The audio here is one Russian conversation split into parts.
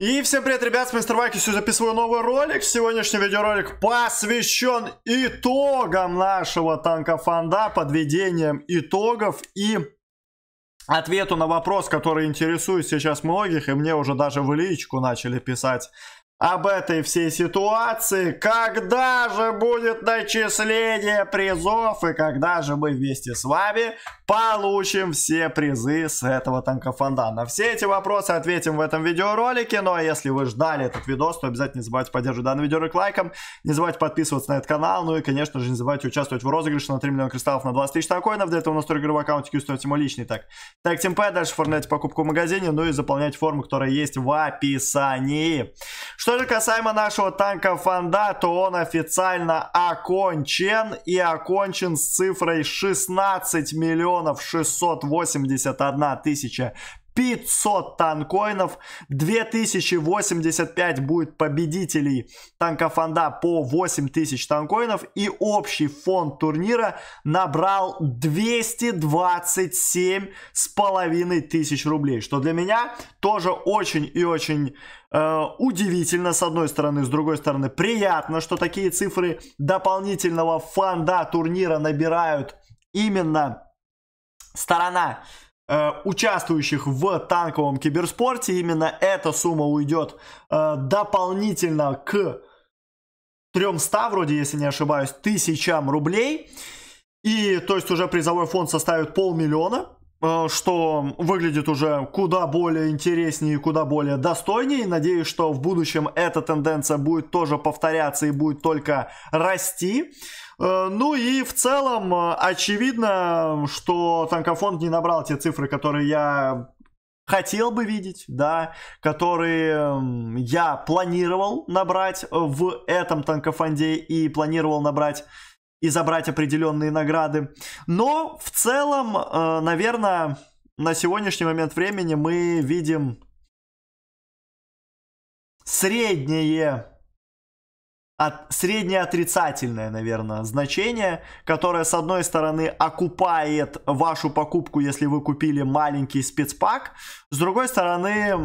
И всем привет, ребят, с Мистер Вайки сегодня записываю новый ролик. Сегодняшний видеоролик посвящен итогам нашего танка фонда, подведением итогов и ответу на вопрос, который интересует сейчас многих. И мне уже даже в личку начали писать об этой всей ситуации, когда же будет начисление призов и когда же мы вместе с вами получим все призы с этого танкофонда. На все эти вопросы ответим в этом видеоролике, ну а если вы ждали этот видос, то обязательно не забывайте поддерживать данный видеоролик лайком, не забывайте подписываться на этот канал, ну и конечно же не забывайте участвовать в розыгрыше на 3 миллиона кристаллов на 20 тысяч токенов, для этого у нас только игровой аккаунтик, установите мой личный так. Так, темпэ, дальше оформляйте покупку в магазине, ну и заполнять форму, которая есть в описании. Что же касаемо нашего танка Фанда, то он официально окончен и окончен с цифрой 16 миллионов 681 тысяча 500 танкоинов, 2085 будет победителей танкофонда по 8000 танкоинов и общий фонд турнира набрал 227 с половиной тысяч рублей, что для меня тоже очень и очень э, удивительно с одной стороны, с другой стороны приятно, что такие цифры дополнительного фонда турнира набирают именно сторона Э, участвующих в танковом киберспорте. Именно эта сумма уйдет э, дополнительно к 300, вроде, если не ошибаюсь, тысячам рублей. И то есть уже призовой фонд составит полмиллиона, э, что выглядит уже куда более интереснее и куда более достойнее. Надеюсь, что в будущем эта тенденция будет тоже повторяться и будет только расти. Э, ну и в целом э, очевидно, что Танкофонд не набрал те цифры, которые я хотел бы видеть, да, которые эм, я планировал набрать в этом танкофонде и планировал набрать и забрать определенные награды. Но в целом, э, наверное, на сегодняшний момент времени мы видим среднее от, среднее отрицательное, наверное, значение, которое, с одной стороны, окупает вашу покупку, если вы купили маленький спецпак, с другой стороны,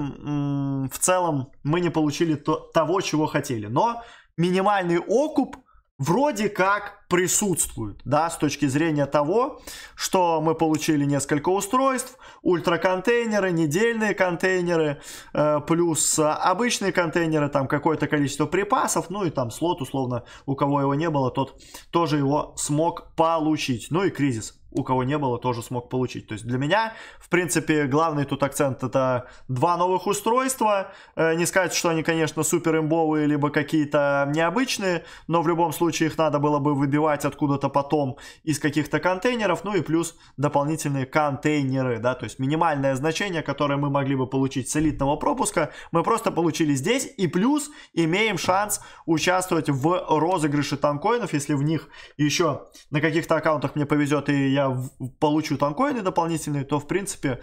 в целом мы не получили то, того, чего хотели. Но минимальный окуп – вроде как присутствуют, да, с точки зрения того, что мы получили несколько устройств, ультраконтейнеры, недельные контейнеры, э, плюс обычные контейнеры, там какое-то количество припасов, ну и там слот, условно, у кого его не было, тот тоже его смог получить. Ну и кризис у кого не было, тоже смог получить. То есть для меня, в принципе, главный тут акцент это два новых устройства. Э, не сказать, что они, конечно, супер имбовые, либо какие-то необычные, но в любом случае их надо было бы выбивать откуда-то потом из каких-то контейнеров, ну и плюс дополнительные контейнеры, да, то есть минимальное значение, которое мы могли бы получить с элитного пропуска, мы просто получили здесь, и плюс имеем шанс участвовать в розыгрыше танкоинов, если в них еще на каких-то аккаунтах мне повезет и я я получу танкоины дополнительные, то в принципе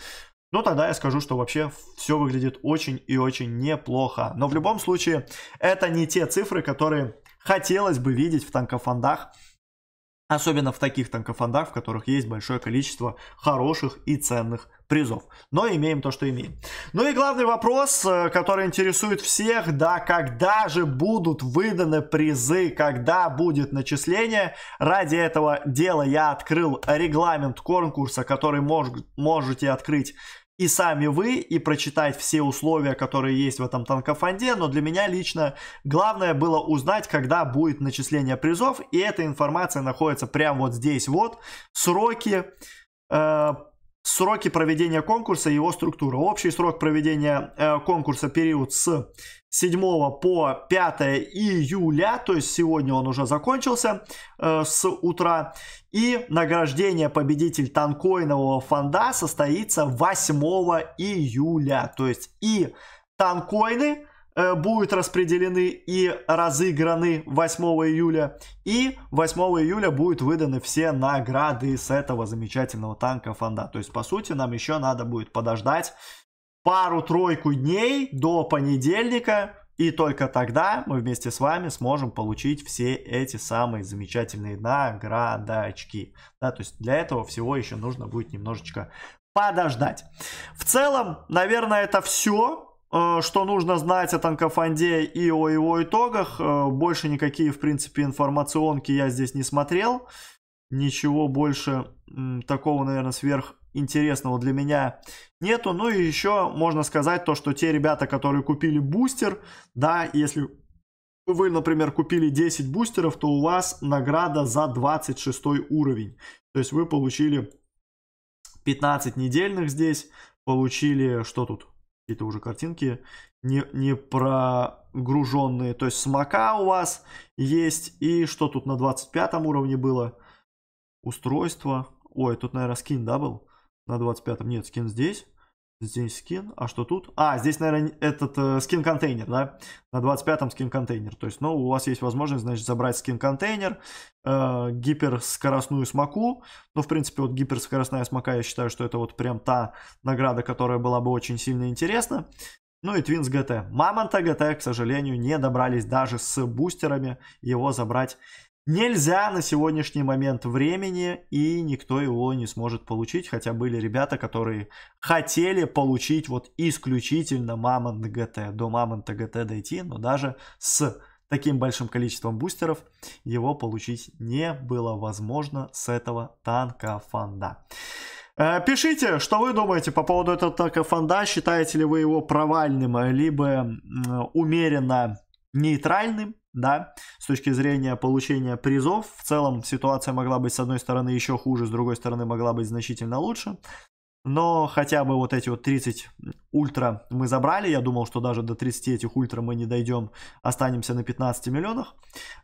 ну тогда я скажу, что вообще все выглядит очень и очень неплохо. Но в любом случае, это не те цифры, которые хотелось бы видеть в танкофандах Особенно в таких танкофандах, в которых есть большое количество хороших и ценных призов. Но имеем то, что имеем. Ну и главный вопрос, э, который интересует всех, да, когда же будут выданы призы, когда будет начисление. Ради этого дела я открыл регламент конкурса, который мож, можете открыть и сами вы, и прочитать все условия, которые есть в этом танкофонде, но для меня лично главное было узнать, когда будет начисление призов, и эта информация находится прямо вот здесь вот, сроки, э, сроки проведения конкурса и его структура. Общий срок проведения э, конкурса период с 7 по 5 июля, то есть сегодня он уже закончился э, с утра. И награждение победитель танкоинового фонда состоится 8 июля. То есть и танкоины Э, будут распределены и разыграны 8 июля. И 8 июля будут выданы все награды с этого замечательного танка фонда. То есть, по сути, нам еще надо будет подождать пару-тройку дней до понедельника. И только тогда мы вместе с вами сможем получить все эти самые замечательные наградочки. Да, то есть для этого всего еще нужно будет немножечко подождать. В целом, наверное, это все Э, что нужно знать о танкофанде и о его итогах. Э, больше никакие, в принципе, информационки я здесь не смотрел. Ничего больше такого, наверное, сверхинтересного для меня нету. Ну и еще можно сказать то, что те ребята, которые купили бустер, да, если вы, например, купили 10 бустеров, то у вас награда за 26 уровень. То есть вы получили 15 недельных здесь, получили, что тут, какие-то уже картинки не, не прогруженные. То есть смока у вас есть. И что тут на 25 уровне было? Устройство. Ой, тут, наверное, скин, да, был? На 25. -м. Нет, скин здесь. Здесь скин, а что тут? А, здесь, наверное, этот э, скин-контейнер, да? На 25-м скин-контейнер. То есть, ну, у вас есть возможность, значит, забрать скин-контейнер, э, гиперскоростную смоку. Ну, в принципе, вот гиперскоростная смока, я считаю, что это вот прям та награда, которая была бы очень сильно интересна. Ну и твинс ГТ. Мамонта ГТ, к сожалению, не добрались даже с бустерами его забрать нельзя на сегодняшний момент времени, и никто его не сможет получить, хотя были ребята, которые хотели получить вот исключительно мамонт ГТ, до мамонта ГТ дойти, но даже с таким большим количеством бустеров его получить не было возможно с этого танка фанда. Э, пишите, что вы думаете по поводу этого танка фанда, считаете ли вы его провальным, либо умеренно нейтральным, да, с точки зрения получения призов. В целом ситуация могла быть, с одной стороны, еще хуже, с другой стороны, могла быть значительно лучше. Но хотя бы вот эти вот 30 ультра мы забрали. Я думал, что даже до 30 этих ультра мы не дойдем, останемся на 15 миллионах.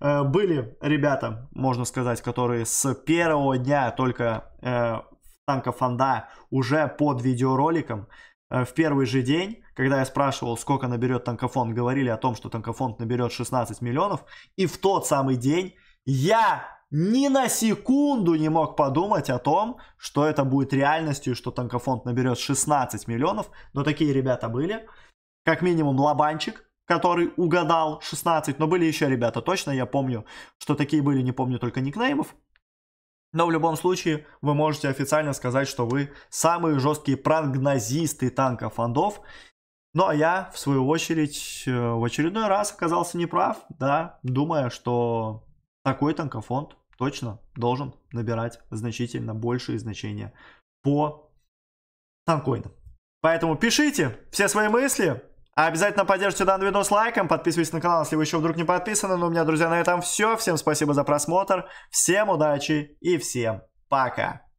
Э, были ребята, можно сказать, которые с первого дня только э, танка Фонда уже под видеороликом Э, в первый же день, когда я спрашивал, сколько наберет танкофон, говорили о том, что танкофонд наберет 16 миллионов. И в тот самый день я ни на секунду не мог подумать о том, что это будет реальностью, что танкофонд наберет 16 миллионов. Но такие ребята были. Как минимум Лобанчик, который угадал 16, но были еще ребята, точно я помню, что такие были, не помню только никнеймов. Но в любом случае, вы можете официально сказать, что вы самые жесткие прогнозисты танка фандов. Ну а я, в свою очередь, э, в очередной раз оказался неправ, да, думая, что такой танкофонд точно должен набирать значительно большие значения по танкоинам. Поэтому пишите все свои мысли, Обязательно поддержите данный видос лайком, подписывайтесь на канал, если вы еще вдруг не подписаны. Ну, у меня, друзья, на этом все. Всем спасибо за просмотр, всем удачи и всем пока.